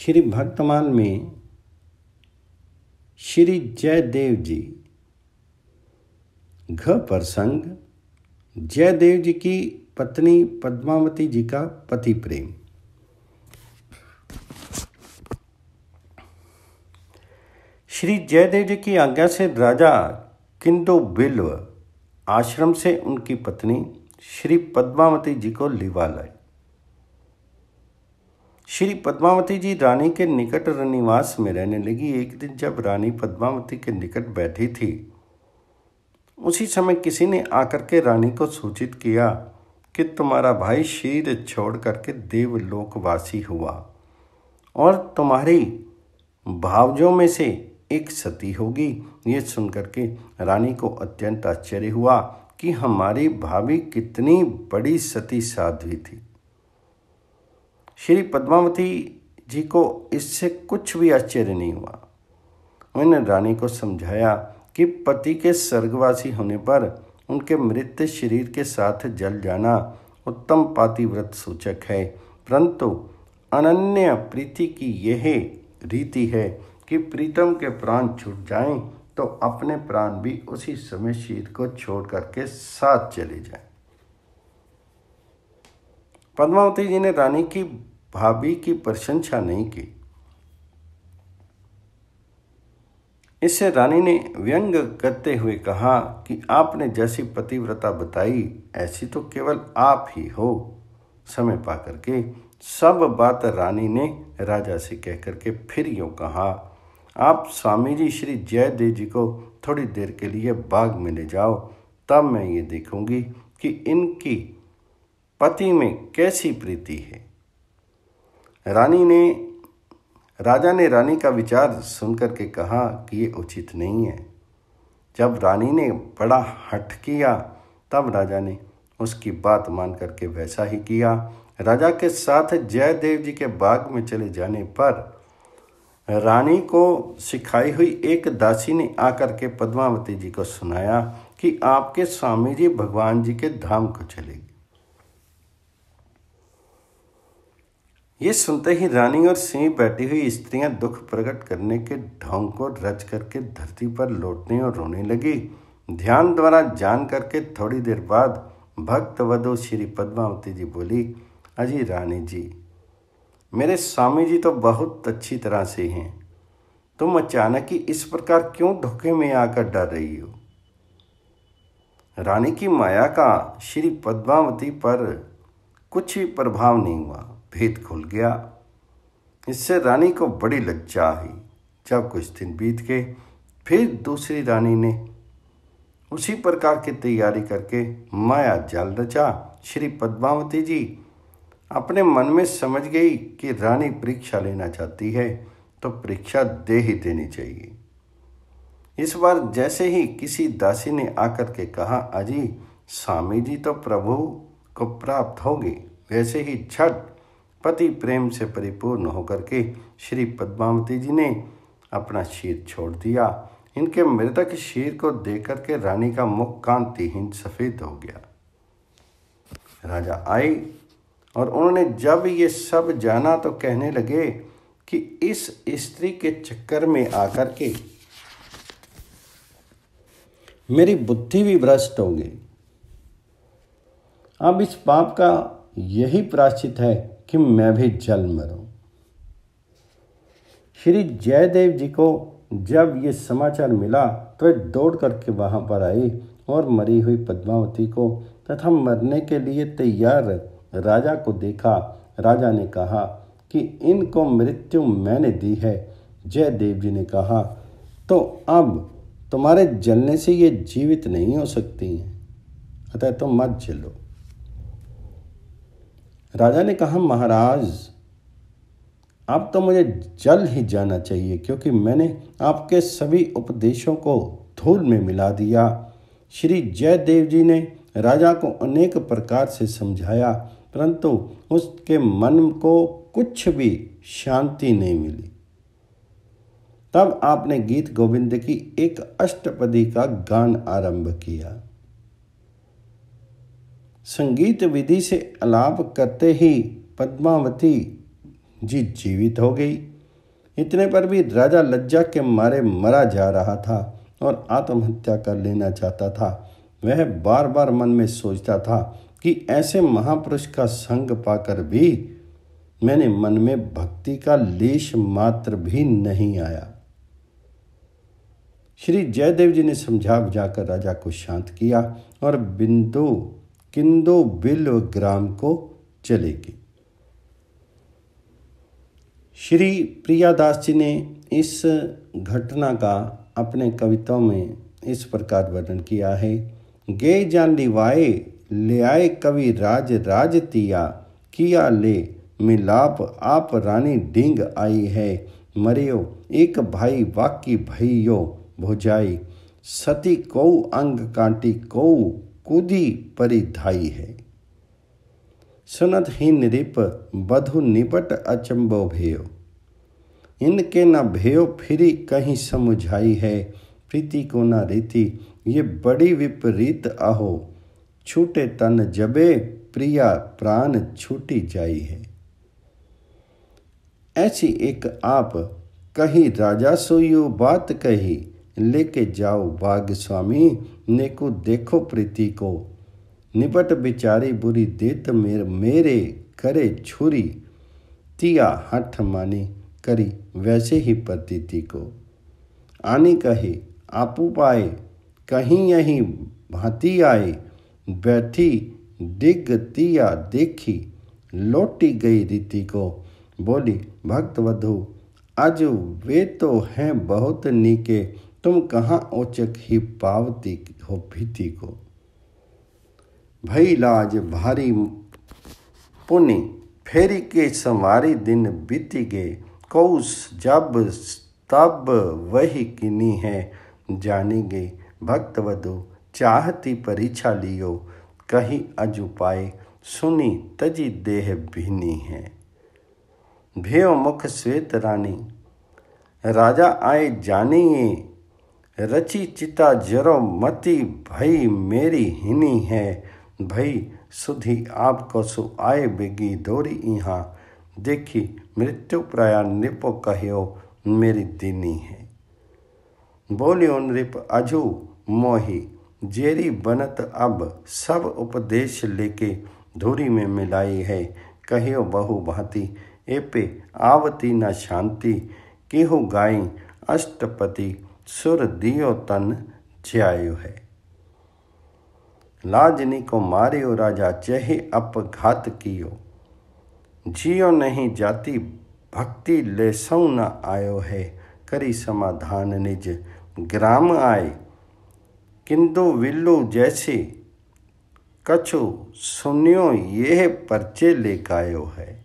श्री भक्तमान में श्री जयदेव जी घ प्रसंग जयदेव जी की पत्नी पद्मावती जी का पति प्रेम श्री जयदेव जी की आज्ञा से राजा किंदो बिल्व आश्रम से उनकी पत्नी श्री पद्मावती जी को लिवा लाए श्री पद्मावती जी रानी के निकट निवास में रहने लगी एक दिन जब रानी पद्मावती के निकट बैठी थी उसी समय किसी ने आकर के रानी को सूचित किया कि तुम्हारा भाई शीर छोड़ करके देवलोकवासी हुआ और तुम्हारी भावजों में से एक सती होगी ये सुनकर के रानी को अत्यंत आश्चर्य हुआ कि हमारी भाभी कितनी बड़ी सती साध्वी थी श्री पद्मावती जी को इससे कुछ भी आश्चर्य नहीं हुआ उन्होंने रानी को समझाया कि पति के स्वर्गवासी होने पर उनके मृत शरीर के साथ जल जाना उत्तम पातिव्रत सूचक है परंतु अनन्य प्रीति की यह रीति है कि प्रीतम के प्राण छूट जाएं तो अपने प्राण भी उसी समय शरीर को छोड़ करके साथ चले जाएं। पद्मावती जी ने रानी की भाभी की प्रशंसा नहीं की इससे रानी ने व्यंग करते हुए कहा कि आपने जैसी पतिव्रता बताई ऐसी तो केवल आप ही हो समय पा करके सब बात रानी ने राजा से कह करके फिर यूँ कहा आप स्वामी जी श्री जयदेव जी को थोड़ी देर के लिए बाग में ले जाओ तब मैं ये देखूंगी कि इनकी पति में कैसी प्रीति है रानी ने राजा ने रानी का विचार सुनकर के कहा कि ये उचित नहीं है जब रानी ने बड़ा हट किया तब राजा ने उसकी बात मान करके वैसा ही किया राजा के साथ जयदेव जी के बाग में चले जाने पर रानी को सिखाई हुई एक दासी ने आकर के पद्मावती जी को सुनाया कि आपके स्वामी जी भगवान जी के धाम को चले गए ये सुनते ही रानी और सिंह बैठी हुई स्त्रियां दुख प्रकट करने के ढोंग को रच करके धरती पर लौटने और रोने लगी ध्यान द्वारा जान करके थोड़ी देर बाद भक्त वधु श्री पद्मावती जी बोली अजी रानी जी मेरे स्वामी जी तो बहुत अच्छी तरह से हैं तुम अचानक ही इस प्रकार क्यों धोखे में आकर डर रही हो रानी की माया का श्री पद्मावती पर कुछ भी प्रभाव नहीं हुआ भेद खुल गया इससे रानी को बड़ी लज्जा आई जब कुछ दिन बीत गए फिर दूसरी रानी ने उसी प्रकार की तैयारी करके माया जाल रचा श्री पद्मावती जी अपने मन में समझ गई कि रानी परीक्षा लेना चाहती है तो परीक्षा दे ही देनी चाहिए इस बार जैसे ही किसी दासी ने आकर के कहा अजी स्वामी जी तो प्रभु को प्राप्त होगी वैसे ही छठ पति प्रेम से परिपूर्ण होकर के श्री पद्मावती जी ने अपना शीर छोड़ दिया इनके मृतक शीर को देख करके रानी का मुख कांतिहीन सफ़ेद हो गया राजा आए और उन्होंने जब ये सब जाना तो कहने लगे कि इस स्त्री के चक्कर में आकर के मेरी बुद्धि भी भ्रष्ट हो गई अब इस पाप का यही प्राश्चित है कि मैं भी जल मरूं श्री जयदेव जी को जब ये समाचार मिला तो वे दौड़ करके वहाँ पर आई और मरी हुई पद्मावती को तथा मरने के लिए तैयार राजा को देखा राजा ने कहा कि इनको मृत्यु मैंने दी है जयदेव जी ने कहा तो अब तुम्हारे जलने से ये जीवित नहीं हो सकती हैं अतः तुम तो मत जलो राजा ने कहा महाराज आप तो मुझे जल ही जाना चाहिए क्योंकि मैंने आपके सभी उपदेशों को धूल में मिला दिया श्री जयदेव जी ने राजा को अनेक प्रकार से समझाया परंतु उसके मन को कुछ भी शांति नहीं मिली तब आपने गीत गोविंद की एक अष्टपदी का गान आरंभ किया संगीत विधि से अलाप करते ही पद्मावती जी जीवित हो गई इतने पर भी राजा लज्जा के मारे मरा जा रहा था और आत्महत्या कर लेना चाहता था वह बार बार मन में सोचता था कि ऐसे महापुरुष का संग पाकर भी मैंने मन में भक्ति का लेश मात्र भी नहीं आया श्री जयदेव जी ने समझा बुझाकर राजा को शांत किया और बिंदु किंदो बिल्व ग्राम को चलेगी श्री प्रियादास जी ने इस घटना का अपने कविताओं में इस प्रकार वर्णन किया है गे जान लिवाए ले आए कवि राज राज तिया किया ले मिलाप आप रानी डिंग आई है मरियो एक भाई वाकी भैयो भुजाई सती कौ अंग कांटी कौ कुदी परिधाई है सुनत ही नृप बधु निपट अचंबो भेयो इनके न भेयो फिरी कहीं समझाई है प्रीति को न रीति ये बड़ी विपरीत आहो छूटे तन जबे प्रिया प्राण छूटी जाई है ऐसी एक आप कही राजा सो यो बात कही लेके जाओ बाग स्वामी ने को देखो प्रीति को निपट बिचारी बुरी देत मेर मेरे करे छुरी तिया हठ मानी करी वैसे ही प्रतीति को आनी कहे आपू पाए कहीं यही भांति आए बैठी दिग तिया देखी लौटी गई रीति को बोली भक्त वधु आज वे तो हैं बहुत नीके तुम कहाँ औचक ही पावती हो भीति को भई लाज भारी पुनि फेरी के संवारी दिन बीत गए कौश जब तब वही किनी है गे भक्त वधु चाहती परीक्षा लियो कहीं अजुपाए सुनी तजी देह भीनी है भेव मुख श्वेत रानी राजा आए जानिए रची चिता जरो मती भई मेरी हिनी है भई सुधी आप कसु आए बेगी दोरी यहाँ देखी मृत्यु प्रया नृप कहो मेरी दीनी है बोलियो नृप अजु मोही जेरी बनत अब सब उपदेश लेके धूरी में मिलाई है कहियो बहु भांति एपे आवती न शांति केहू गाई अष्टपति सुर दियो तन ज्यायो है लाजनी को मारियो राजा चहे अपघात कियो जियो नहीं जाती भक्ति ले सौ न आयो है करी समाधान निज ग्राम आए किंदु विल्लू जैसे कछु सुनियो यह परचे गायो है